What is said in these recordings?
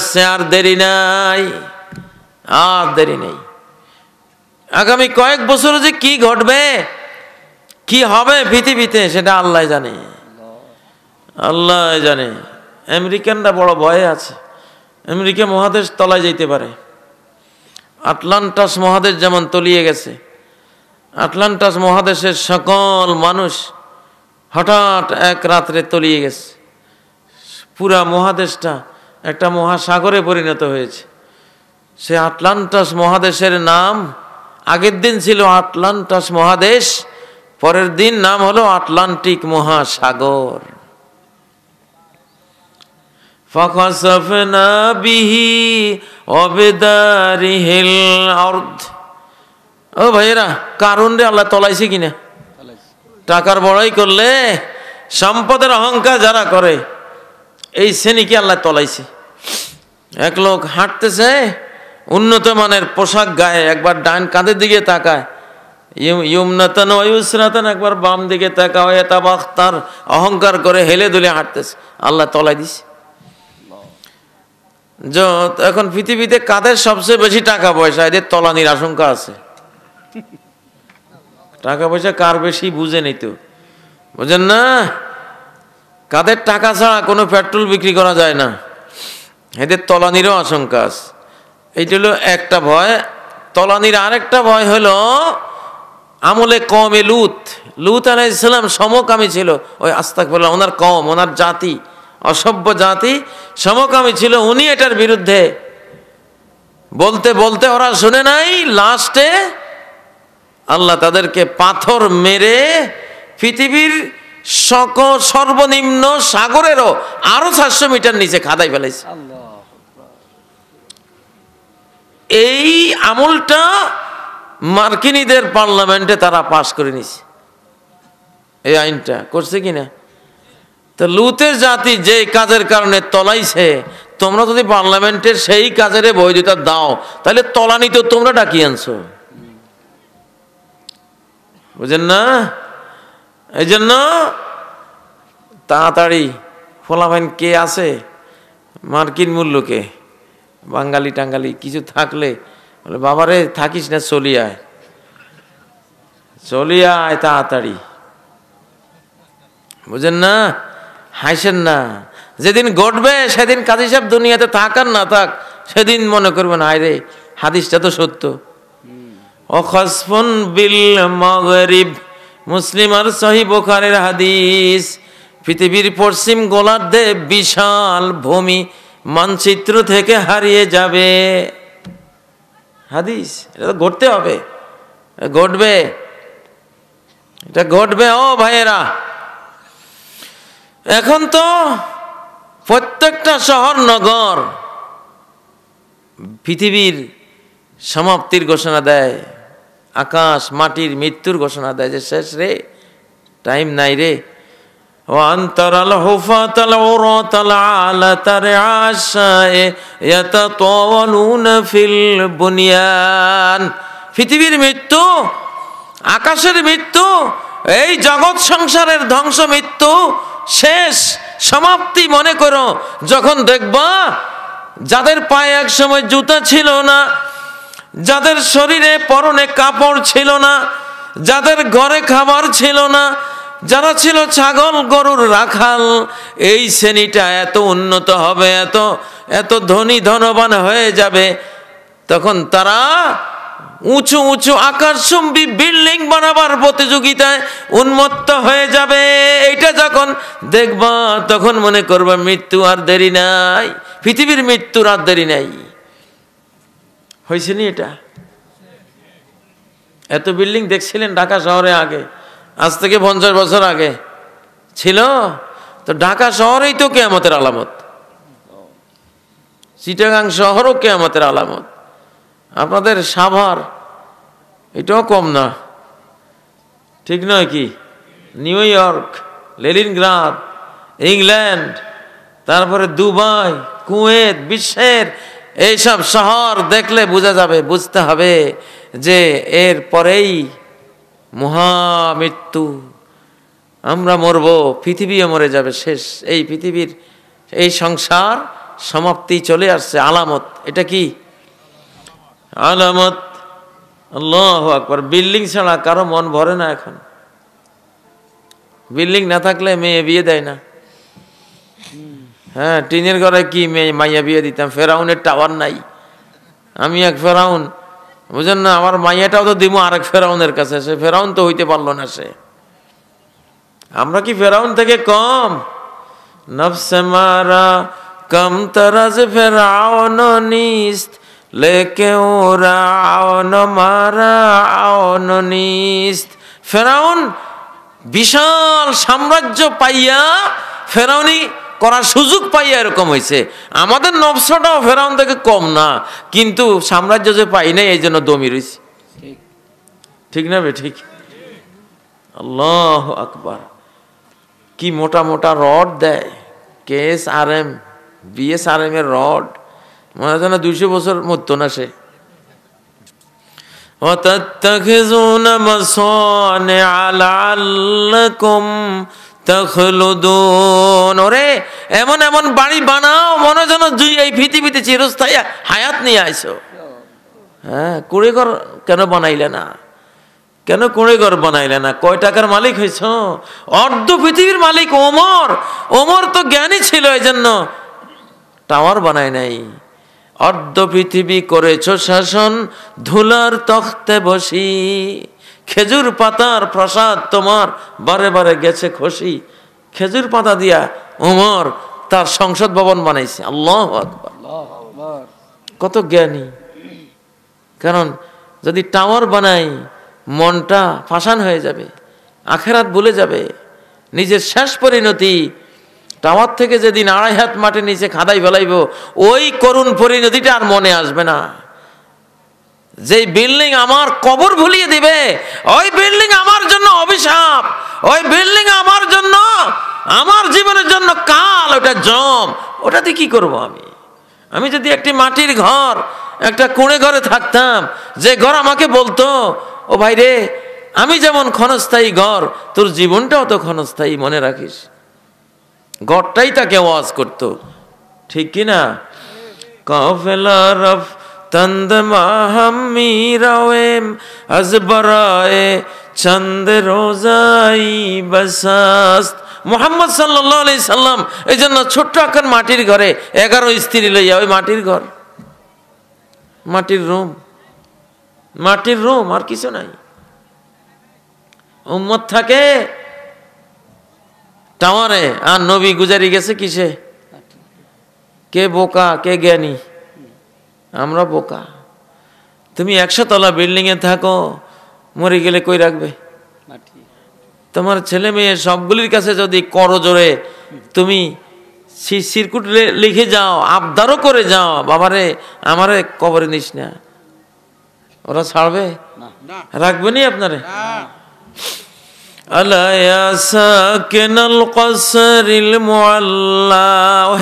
আসছে আর দেরি নাই আর দেরি নেই আগামী কয়েক বছরে যে কি ঘটবে কি হবে পৃথিবীতে সেটা আল্লাহ জানে আল্লাহ জানে আমেরিকানরা বড় ভয়ে আছে আমেরিকা মহাদেশ তলায় যেতে পারে আটলান্টাস মহাদেশ যেমন তলিয়ে গেছে আটলান্টাস মহাদেশের সকল মানুষ হঠাৎ এক রাত্রে তলিয়ে গেছে পুরা মহাদেশটা একটা মহাসাগরে পরিণত হয়েছে সে আটলান্টাস মহাদেশের নাম আগের দিন ছিল আটলান্টাস মহাদেশ পরের দিন নাম হলো আটলান্টিক মহাসাগর ও রে আল্লাহ টাকার বড়াই করলে সম্পদের অহংকার যারা করে এই শ্রেণীকে আল্লাহ তলাইছে এক লোক হাঁটতেছে উন্নত মানের পোশাক গায়ে একবার ডান কাঁধের দিকে তাকায় ইউমনাতান ইউসরাতান একবার বাম দিকে তাকাও এটা বাখতার অহংকার করে হেলে দুলে হাঁটতেছে আল্লাহ তলায় দিছে এখন পৃথিবীতে কাদের সবচেয়ে বেশি টাকা পয়সা এদের তলানির আশঙ্কা আছে টাকা পয়সা কার বেশি বুঝে তো বুঝেন না কাদের টাকা ছাড়া কোনো পেট্রোল বিক্রি করা যায় না এদের তলানিরও আশঙ্কা আছে এইটা হলো একটা ভয় তলানির আরেকটা ভয় হলো আমলে কমে লুত লুত আলাই ইসলাম সমকামী ছিল ওই আস্তাক বললাম ওনার কম ওনার জাতি অসভ্য জাতি সমকামী ছিল উনি এটার বিরুদ্ধে বলতে বলতে ওরা শুনে নাই লাস্টে আল্লাহ তাদেরকে পাথর মেরে পৃথিবীর সক সর্বনিম্ন সাগরেরও আরো সাতশো মিটার নিচে খাদাই ফেলাইছে এই আমলটা মার্কিনীদের পার্লামেন্টে তারা পাশ করে নিছে এই আইনটা করছে কি না তো লুতের জাতি যে কাজের কারণে তলাইছে তোমরা যদি পার্লামেন্টের সেই কাজের বৈধতা দাও তাহলে তলানি তো তোমরা ডাকিয়ে আনছো বুঝেন না এই জন্য তাড়াতাড়ি ফলাফাইন কে আছে মার্কিন মূল্যকে বাঙালি টাঙ্গালি কিছু থাকলে বলে বাবারে থাকিস না চলি আয় চলি আয় তাড়াতাড়ি বুঝেন না হাসেন না যেদিন ঘটবে সেদিন কাজী সাহেব দুনিয়াতে থাক আর না থাক সেদিন মনে করবেন আয় রে হাদিসটা তো সত্য অখসফুন বিল মগরিব মুসলিম আর সহি বোখারের হাদিস পৃথিবীর পশ্চিম গোলার্ধে বিশাল ভূমি মানচিত্র থেকে হারিয়ে যাবে হাদিস এটা তো ঘটতে হবে ঘটবে এটা ঘটবে ও ভাইয়েরা এখন তো প্রত্যেকটা শহর নগর পৃথিবীর সমাপ্তির ঘোষণা দেয় আকাশ মাটির মৃত্যুর ঘোষণা দেয় যে শেষ রে টাইম নাই রে وأن الحفاة العراة العالة رعاشاء يتطاولون في البنيان পৃথিবীর মৃত্যু আকাশের মৃত্যু এই জগৎ সংসারের ধ্বংস মৃত্যু শেষ সমাপ্তি মনে করো যখন দেখবা যাদের পায়ে এক সময় জুতা ছিল না যাদের শরীরে পরনে কাপড় ছিল না যাদের ঘরে খাবার ছিল না যারা ছিল ছাগল গরুর রাখাল এই শ্রেণীটা এত উন্নত হবে এত এত ধনী ধনবান হয়ে যাবে তখন তারা উঁচু উঁচু আকাশম্বী বিল্ডিং বানাবার প্রতিযোগিতায় উন্মত্ত হয়ে যাবে এইটা যখন দেখবা তখন মনে করবা মৃত্যু আর দেরি নাই পৃথিবীর মৃত্যুর আর দেরি নাই হয়েছে নি এটা এত বিল্ডিং দেখছিলেন ঢাকা শহরে আগে আজ থেকে পঞ্চাশ বছর আগে ছিল তো ঢাকা শহরেই তো কেয়ামতের আলামত চিটাগাং শহরও কেয়ামতের আলামত আপনাদের সাভার এটাও কম না ঠিক নয় কি নিউ ইয়র্ক লেলিনগ্রাদ ইংল্যান্ড তারপরে দুবাই কুয়েত বিশ্বের এইসব শহর দেখলে বোঝা যাবে বুঝতে হবে যে এর পরেই মহামৃত্যু আমরা মরব পৃথিবীও মরে যাবে শেষ এই পৃথিবীর এই সংসার সমাপ্তি চলে আসছে আলামত এটা কি আলামত আল্লাহ আকবর বিল্ডিং ছাড়া কারো মন ভরে না এখন বিল্ডিং না থাকলে মেয়ে বিয়ে দেয় না হ্যাঁ টিনের ঘরে কি মেয়ে মাইয়া বিয়ে দিতাম ফেরাউনের টাওয়ার নাই আমি এক ফেরাউন বুঝেন না আমার মাইয়াটাও তো দিব আরেক ফেরাউনের কাছে সে ফেরাউন তো হইতে পারলো না সে আমরা কি ফেরাউন থেকে কম নফসে মারা কম তরাজ ফেরাউন নিস্ত লেকে ওরা মারা আওন নিস্ত ফেরাউন বিশাল সাম্রাজ্য পাইয়া ফেরাউনি করার সুযোগ পাই এরকম হয়েছে আমাদের নবসাটাও ফেরাউন থেকে কম না কিন্তু সাম্রাজ্য যে পাই নাই এই জন্য দমি রয়েছে ঠিক না বে ঠিক আল্লাহ আকবার কি মোটা মোটা রড দেয় K S R M B S R M এর রড মনে হয় না দুইশো বছর মরত না সে وتتخذون مصانع لعلكم এমন এমন বাড়ি বানাও মনে যেন জুই এই পৃথিবীতে চিরস্থায়ী হায়াত নিয়ে আইসো হ্যাঁ কুড়ে ঘর কেন বানাইলে না কেন কুড়ে ঘর বানাইলে না কয় টাকার মালিক হয়েছ অর্ধ পৃথিবীর মালিক ওমর ওমর তো জ্ঞানী ছিল এই জন্য টাওয়ার বানায় নাই অর্ধ পৃথিবী করেছ শাসন ধুলার তখতে বসি খেজুর পাতার প্রসাদ তোমার বারে বারে গেছে খুশি খেজুর পাতা দিয়া উমর তার সংসদ ভবন বানাইছে আল্লাহ কত জ্ঞানী কারণ যদি টাওয়ার বানাই মনটা ফাঁসান হয়ে যাবে আখেরাত ভুলে যাবে নিজের শেষ পরিণতি টাওয়ার থেকে যেদিন আড়াই হাত মাঠে নিচে খাদাই ফেলাইব ওই করুণ পরিণতিটা আর মনে আসবে না যে বিল্ডিং আমার কবর ভুলিয়ে দিবে ওই বিল্ডিং আমার জন্য অভিশাপ ওই বিল্ডিং আমার জন্য আমার জীবনের জন্য কাল ওটা জম ওটাতে কি করব আমি আমি যদি একটি মাটির ঘর একটা কুঁড়ে ঘরে থাকতাম যে ঘর আমাকে বলতো ও ভাই রে আমি যেমন ক্ষণস্থায়ী ঘর তোর জীবনটাও তো ক্ষণস্থায়ী মনে রাখিস ঘরটাই তাকে ওয়াজ করতো ঠিক কিনা কফেলা রফ تند ماہم میراویم از برائے چند روزائی بساست মোহাম্মদ সাল্লাহ সাল্লাম এই জন্য ছোট্ট এখন মাটির ঘরে এগারো স্ত্রী লইয়া ওই মাটির ঘর মাটির রুম মাটির রুম আর কিছু নাই উম্মত থাকে টাওয়ারে আর নবী গুজারি গেছে কিসে কে বোকা কে জ্ঞানী আমরা বোকা তুমি একশো তলা বিল্ডিংয়ে থাকো মরে গেলে কই রাখবে তোমার ছেলে মেয়ে সবগুলির কাছে যদি জোরে তুমি সিরকুট লিখে যাও আবদারও করে যাও বাবারে আমারে কবরে নিস না ওরা ছাড়বে রাখবে নি আপনারে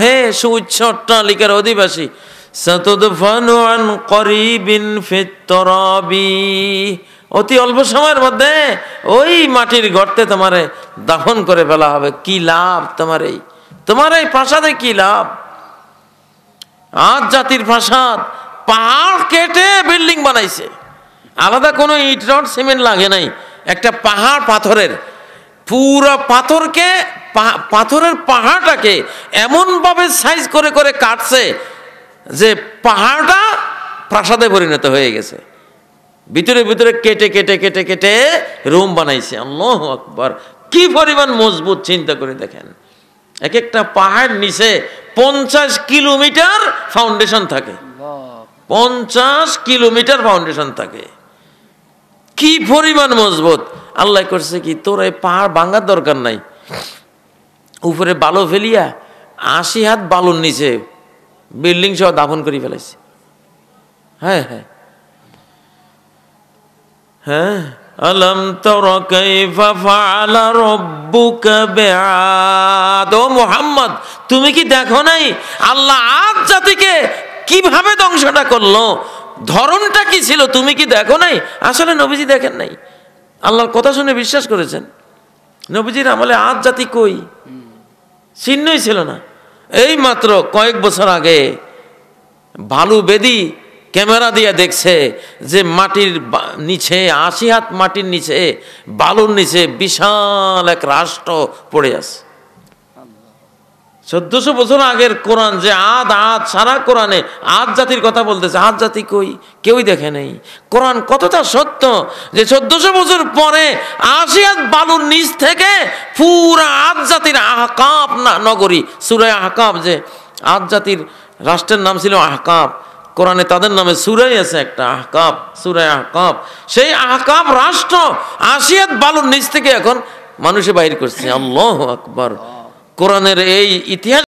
হে সুচ্ছ অট্টালিকার অধিবাসী করিবিন অতি অল্প সময়ের মধ্যে ওই মাটির গর্তে তোমারে দাফন করে ফেলা হবে কি লাভ তোমার এই তোমার এই প্রাসাদে কি লাভ আজ জাতির প্রাসাদ পাহাড় কেটে বিল্ডিং বানাইছে আলাদা কোনো ইট রড সিমেন্ট লাগে নাই একটা পাহাড় পাথরের পুরা পাথরকে পাথরের পাহাড়টাকে এমনভাবে সাইজ করে করে কাটছে যে পাহাড়টা প্রাসাদে পরিণত হয়ে গেছে ভিতরে ভিতরে কেটে কেটে কেটে কেটে রুম বানাইছে আল্লাহ আকবর কি পরিমাণ মজবুত চিন্তা করে দেখেন এক একটা পাহাড় নিচে পঞ্চাশ কিলোমিটার ফাউন্ডেশন থাকে পঞ্চাশ কিলোমিটার ফাউন্ডেশন থাকে কি পরিমাণ মজবুত আল্লাহ করছে কি তোর এই পাহাড় ভাঙার দরকার নাই উপরে বালু ফেলিয়া আশি হাত বালুর নিচে বিল্ডিং সহ দাফন করে ফেলাইছে হ্যাঁ হ্যাঁ হ্যাঁ আলম তর তুমি কি দেখো নাই আল্লাহ আজ জাতিকে কিভাবে ধ্বংসটা করলো ধরনটা কি ছিল তুমি কি দেখো নাই আসলে নবীজি দেখেন নাই আল্লাহর কথা শুনে বিশ্বাস করেছেন নবীজির আমলে আজ জাতি কই চিহ্নই ছিল না এই মাত্র কয়েক বছর আগে ভালু বেদি ক্যামেরা দিয়ে দেখছে যে মাটির নিচে আশি হাত মাটির নিচে বালুর নিচে বিশাল এক রাষ্ট্র পড়ে আছে চোদ্দশো বছর আগের কোরআন যে আদ আদ সারা কোরআনে আদ জাতির কথা বলতেছে আদ জাতি কই কেউই দেখে নেই কোরআন কতটা সত্য যে চোদ্দশো বছর পরে আশিয়াত বালুর নিচ থেকে পুরা আদ জাতির আহকাপ না নগরী সুরায় আহকাপ যে আদ জাতির রাষ্ট্রের নাম ছিল আহকাপ কোরআনে তাদের নামে সুরাই আছে একটা আহকাপ সুরাই আহকাপ সেই আহকাপ রাষ্ট্র আশিয়াত বালুর নিচ থেকে এখন মানুষে বাইর করছে আল্লাহ আকবর কোরআনের এই ইতিহাস